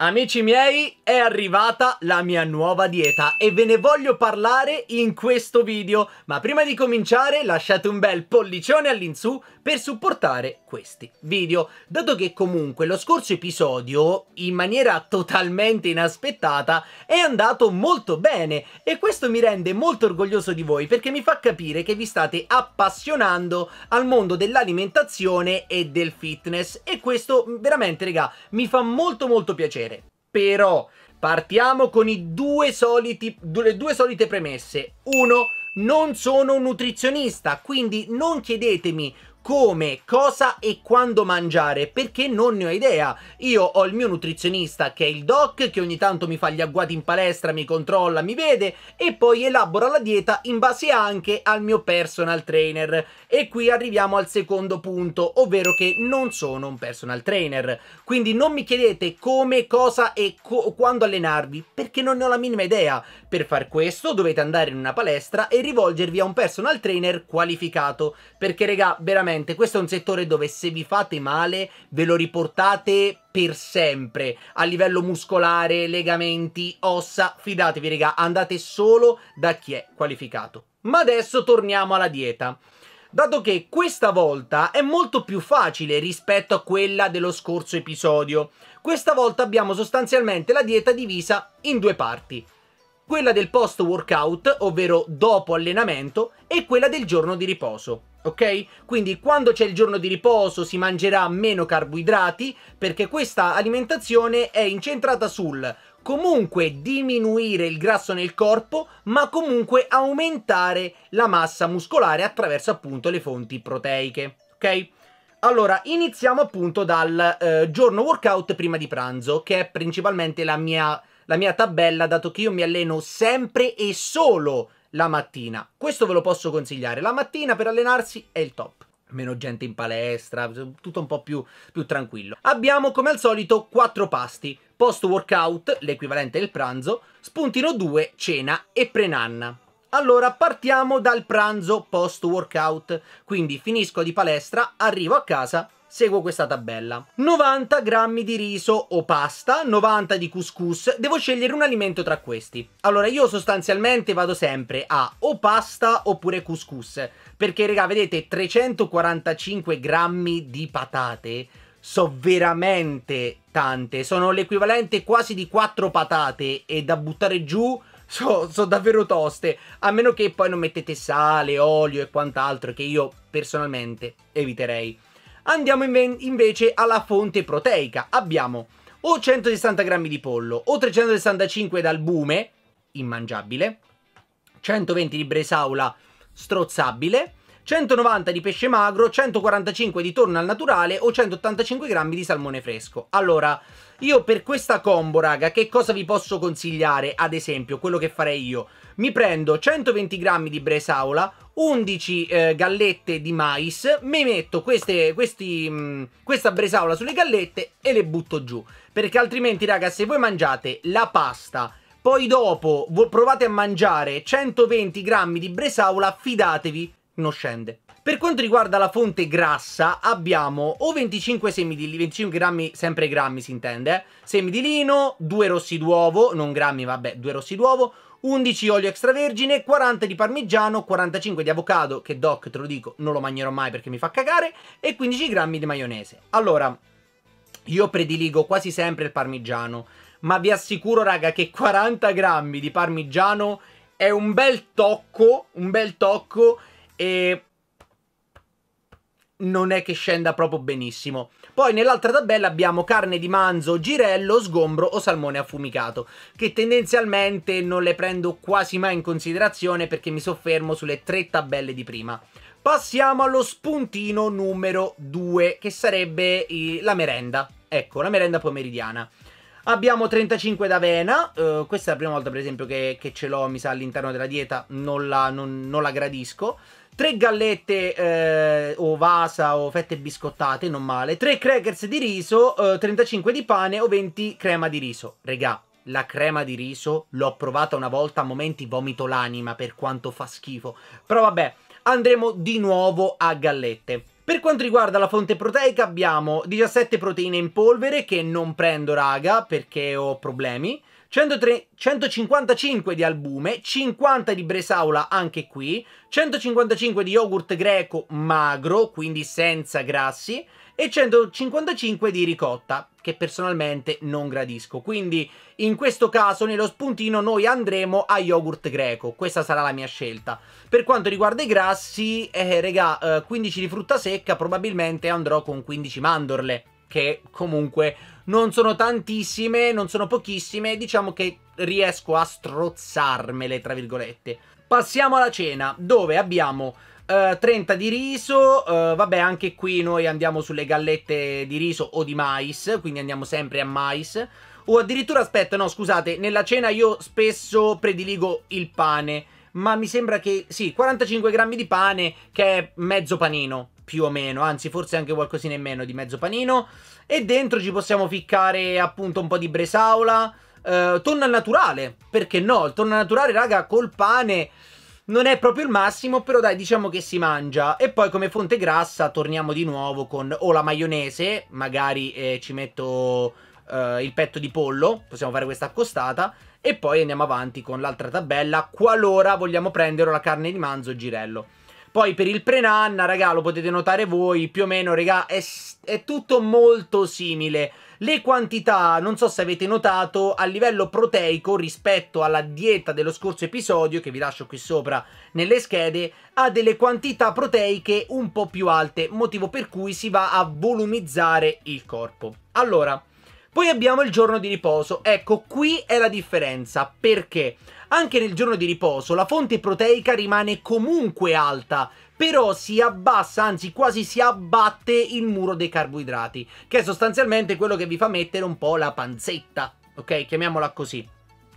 Amici miei, è arrivata la mia nuova dieta e ve ne voglio parlare in questo video, ma prima di cominciare lasciate un bel pollicione all'insù per supportare questi video, dato che comunque lo scorso episodio, in maniera totalmente inaspettata, è andato molto bene e questo mi rende molto orgoglioso di voi perché mi fa capire che vi state appassionando al mondo dell'alimentazione e del fitness e questo veramente, raga, mi fa molto molto piacere. Però partiamo con due soliti, le due solite premesse. Uno, non sono un nutrizionista, quindi non chiedetemi come, cosa e quando mangiare, perché non ne ho idea. Io ho il mio nutrizionista che è il doc, che ogni tanto mi fa gli agguati in palestra, mi controlla, mi vede e poi elabora la dieta in base anche al mio personal trainer. E qui arriviamo al secondo punto, ovvero che non sono un personal trainer. Quindi non mi chiedete come, cosa e co quando allenarvi, perché non ne ho la minima idea. Per far questo dovete andare in una palestra e rivolgervi a un personal trainer qualificato, perché regà, veramente veramente questo è un settore dove se vi fate male ve lo riportate per sempre a livello muscolare, legamenti, ossa, fidatevi raga, andate solo da chi è qualificato. Ma adesso torniamo alla dieta dato che questa volta è molto più facile rispetto a quella dello scorso episodio. Questa volta abbiamo sostanzialmente la dieta divisa in due parti. Quella del post workout, ovvero dopo allenamento, e quella del giorno di riposo ok? Quindi quando c'è il giorno di riposo si mangerà meno carboidrati perché questa alimentazione è incentrata sul comunque diminuire il grasso nel corpo, ma comunque aumentare la massa muscolare attraverso appunto le fonti proteiche, ok? Allora, iniziamo appunto dal eh, giorno workout prima di pranzo, che è principalmente la mia, la mia tabella, dato che io mi alleno sempre e solo la mattina. Questo ve lo posso consigliare. La mattina per allenarsi è il top meno gente in palestra, tutto un po' più, più, tranquillo. Abbiamo come al solito quattro pasti, post workout, l'equivalente del pranzo, spuntino 2, cena e prenanna. Allora partiamo dal pranzo post workout, quindi finisco di palestra, arrivo a casa seguo questa tabella. 90 grammi di riso o pasta, 90 di couscous, devo scegliere un alimento tra questi. Allora io sostanzialmente vado sempre a o pasta oppure couscous, perché raga vedete 345 grammi di patate so veramente tante, sono l'equivalente quasi di 4 patate e da buttare giù sono so davvero toste, a meno che poi non mettete sale, olio e quant'altro che io personalmente eviterei. Andiamo invece alla fonte proteica. Abbiamo o 160 grammi di pollo o 365 d'albume, immangiabile, 120 di bresaula strozzabile, 190 di pesce magro, 145 di tonno al naturale o 185 grammi di salmone fresco. Allora, io per questa combo, raga, che cosa vi posso consigliare? Ad esempio, quello che farei io mi prendo 120 grammi di bresaola, 11 eh, gallette di mais, mi metto queste, questi, mh, mm, questa bresaola sulle gallette e le butto giù. Perché altrimenti, raga, se voi mangiate la pasta poi dopo provate a mangiare 120 grammi di bresaola, fidatevi, non scende. Per quanto riguarda la fonte grassa abbiamo o 25 semi di lino, 25 grammi, sempre grammi si intende, eh, semi di lino, 2 rossi d'uovo, non grammi vabbè, 2 rossi d'uovo, 11 olio extravergine, 40 di parmigiano, 45 di avocado, che doc te lo dico, non lo mangerò mai perché mi fa cagare, e 15 grammi di maionese. Allora, io prediligo quasi sempre il parmigiano, ma vi assicuro raga che 40 grammi di parmigiano è un bel tocco, un bel tocco, e non è che scenda proprio benissimo. Poi nell'altra tabella abbiamo carne di manzo, girello, sgombro o salmone affumicato, che tendenzialmente non le prendo quasi mai in considerazione perché mi soffermo sulle tre tabelle di prima. Passiamo allo spuntino numero 2, che sarebbe la merenda. Ecco, la merenda pomeridiana. Abbiamo 35 d'avena, uh, questa è la prima volta per esempio che, che ce l'ho, mi sa, all'interno della dieta, non la, non, non la gradisco. 3 gallette eh, o vasa o fette biscottate, non male. 3 crackers di riso, eh, 35 di pane o 20 crema di riso. Regà, la crema di riso l'ho provata una volta, a momenti vomito l'anima per quanto fa schifo. Però vabbè, andremo di nuovo a gallette. Per quanto riguarda la fonte proteica abbiamo 17 proteine in polvere che non prendo raga perché ho problemi, 103, 155 di albume, 50 di bresaula anche qui, 155 di yogurt greco magro, quindi senza grassi, e 155 di ricotta, che personalmente non gradisco. Quindi in questo caso nello spuntino noi andremo a yogurt greco, questa sarà la mia scelta. Per quanto riguarda i grassi, eh, regà, eh, 15 di frutta secca, probabilmente andrò con 15 mandorle, che comunque non sono tantissime, non sono pochissime, diciamo che riesco a strozzarmele, tra virgolette. Passiamo alla cena, dove abbiamo 30 eh, di riso, uh, vabbè anche qui noi andiamo sulle gallette di riso o di mais, quindi andiamo sempre a mais. O addirittura, aspetta, no scusate, nella cena io spesso prediligo il pane, ma mi sembra che, sì, 45 grammi di pane che è mezzo panino, più o meno, anzi forse anche qualcosina in meno di mezzo panino. E dentro ci possiamo ficcare appunto un po' di bresaola, uh, tonno al naturale, perché no? Il tonno al naturale, raga, col pane non è proprio il massimo, però dai, diciamo che si mangia. E poi come fonte grassa torniamo di nuovo con o la maionese, magari eh, ci metto eh, il petto di pollo, possiamo fare questa accostata, e poi andiamo avanti con l'altra tabella, qualora vogliamo prendere la carne di manzo o girello. Poi per il Prenanna, raga, lo potete notare voi, più o meno, raga, è, è tutto molto simile. Le quantità, non so se avete notato, a livello proteico rispetto alla dieta dello scorso episodio, che vi lascio qui sopra nelle schede, ha delle quantità proteiche un po' più alte, motivo per cui si va a volumizzare il corpo. Allora, poi abbiamo il giorno di riposo. Ecco, qui è la differenza. Perché? Anche nel giorno di riposo la fonte proteica rimane comunque alta, però si abbassa, anzi quasi si abbatte il muro dei carboidrati, che è sostanzialmente quello che vi fa mettere un po' la panzetta, ok? Chiamiamola così.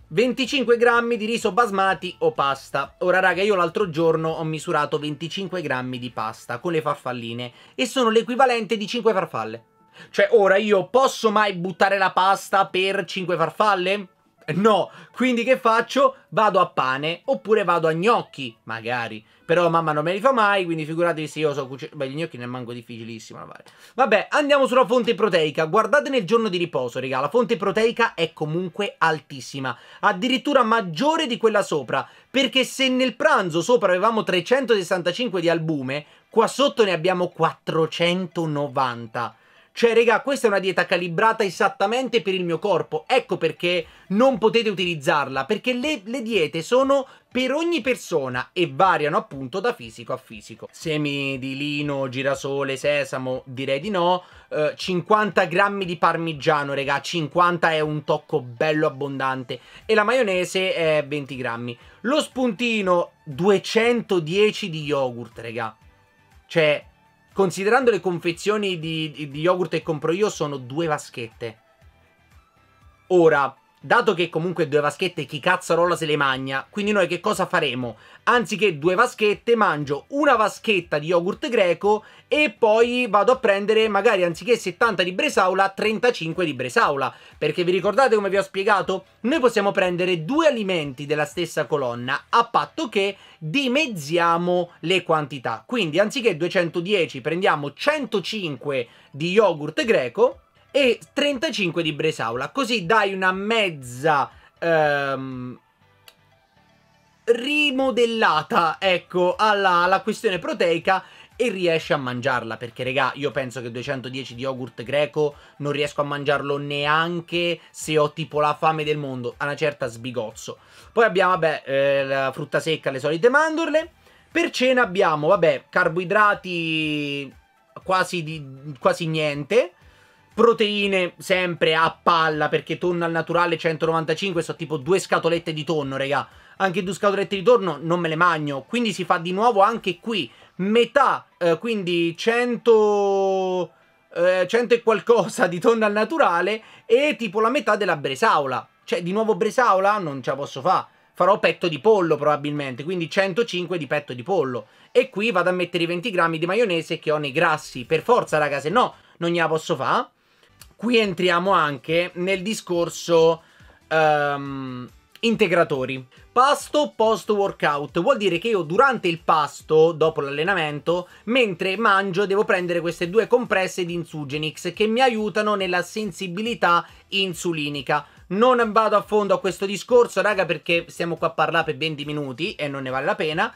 25 grammi di riso basmati o pasta. Ora raga, io l'altro giorno ho misurato 25 grammi di pasta con le farfalline e sono l'equivalente di 5 farfalle. Cioè, ora io posso mai buttare la pasta per 5 farfalle? No, quindi che faccio? Vado a pane oppure vado a gnocchi, magari. Però mamma non me li fa mai, quindi figuratevi se io so cucinare. Beh, gli gnocchi ne manco difficilissimo da fare. Vabbè, andiamo sulla fonte proteica. Guardate nel giorno di riposo, raga. La fonte proteica è comunque altissima, addirittura maggiore di quella sopra. Perché se nel pranzo sopra avevamo 365 di albume, qua sotto ne abbiamo 490. Cioè, raga, questa è una dieta calibrata esattamente per il mio corpo. Ecco perché non potete utilizzarla, perché le, le diete sono per ogni persona e variano appunto da fisico a fisico. Semi di lino, girasole, sesamo, direi di no. Eh, 50 grammi di parmigiano, raga, 50 è un tocco bello abbondante e la maionese è 20 grammi. Lo spuntino 210 di yogurt, raga. Cioè, Considerando le confezioni di, di, di yogurt che compro io sono due vaschette. Ora, Dato che comunque due vaschette chi cazzarola se le magna, quindi noi che cosa faremo? Anziché due vaschette mangio una vaschetta di yogurt greco e poi vado a prendere magari anziché 70 di bresaula 35 di bresaula. Perché vi ricordate come vi ho spiegato? Noi possiamo prendere due alimenti della stessa colonna a patto che dimezziamo le quantità. Quindi anziché 210 prendiamo 105 di yogurt greco e 35 di Bresaula. Così dai una mezza ehm, rimodellata, ecco, alla, alla questione proteica e riesci a mangiarla perché regà io penso che 210 di yogurt greco non riesco a mangiarlo neanche se ho tipo la fame del mondo a una certa sbigozzo poi abbiamo vabbè eh, la frutta secca le solite mandorle per cena abbiamo vabbè carboidrati quasi, di, quasi niente Proteine sempre a palla perché tonno al naturale 195 sono tipo due scatolette di tonno, raga. Anche due scatolette di tonno non me le magno. Quindi si fa di nuovo anche qui metà, eh, quindi 100... Eh, 100 e qualcosa di tonno al naturale e tipo la metà della bresaola. Cioè, di nuovo bresaola non ce la posso fare. Farò petto di pollo probabilmente, quindi 105 di petto di pollo. E qui vado a mettere i 20 grammi di maionese che ho nei grassi. Per forza, raga, se no non gliela posso fare qui entriamo anche nel discorso um, integratori. Pasto post workout vuol dire che io durante il pasto, dopo l'allenamento, mentre mangio devo prendere queste due compresse di Insugenix che mi aiutano nella sensibilità insulinica. Non vado a fondo a questo discorso, raga, perché stiamo qua a parlare per 20 minuti e non ne vale la pena.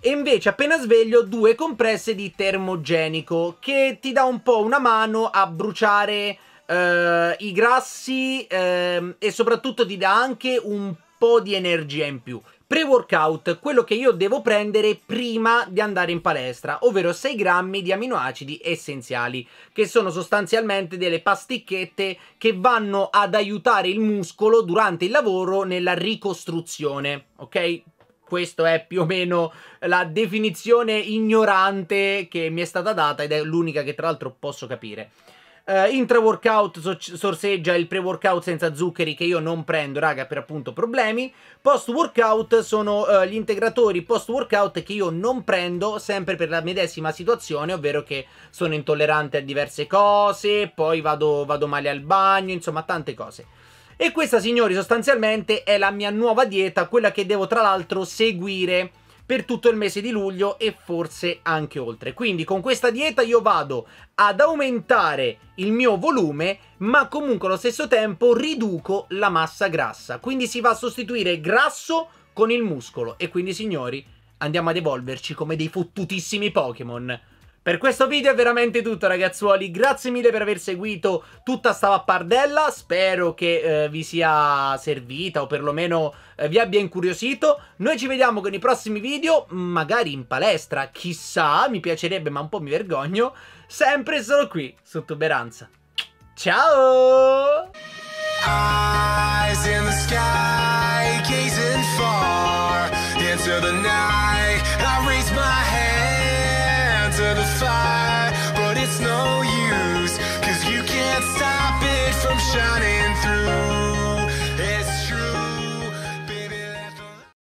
E invece appena sveglio due compresse di termogenico che ti dà un po' una mano a bruciare eh, i grassi eh, e soprattutto ti dà anche un po' di energia in più. Pre-workout, quello che io devo prendere prima di andare in palestra, ovvero 6 grammi di aminoacidi essenziali, che sono sostanzialmente delle pasticchette che vanno ad aiutare il muscolo durante il lavoro nella ricostruzione, ok? Questa è più o meno la definizione ignorante che mi è stata data ed è l'unica che tra l'altro posso capire. Uh, eh, intra-workout so sorseggia il pre-workout senza zuccheri che io non prendo, raga, per appunto problemi. Post-workout sono uh, gli integratori post-workout che io non prendo sempre per la medesima situazione, ovvero che sono intollerante a diverse cose, poi vado, vado male al bagno, insomma tante cose. E questa, signori, sostanzialmente è la mia nuova dieta, quella che devo tra l'altro seguire per tutto il mese di luglio e forse anche oltre. Quindi con questa dieta io vado ad aumentare il mio volume ma comunque allo stesso tempo riduco la massa grassa. Quindi si va a sostituire grasso con il muscolo e quindi signori andiamo ad evolverci come dei fottutissimi Pokémon. Per questo video è veramente tutto ragazzuoli, grazie mille per aver seguito tutta sta pappardella, spero che eh, vi sia servita o perlomeno eh, vi abbia incuriosito. Noi ci vediamo con i prossimi video, magari in palestra, chissà, mi piacerebbe ma un po' mi vergogno, sempre e solo qui su Tuberanza. Ciao! Eyes in the sky, gazing far into the night. I raise my fire, but it's no use, cause you can't stop it from shining through.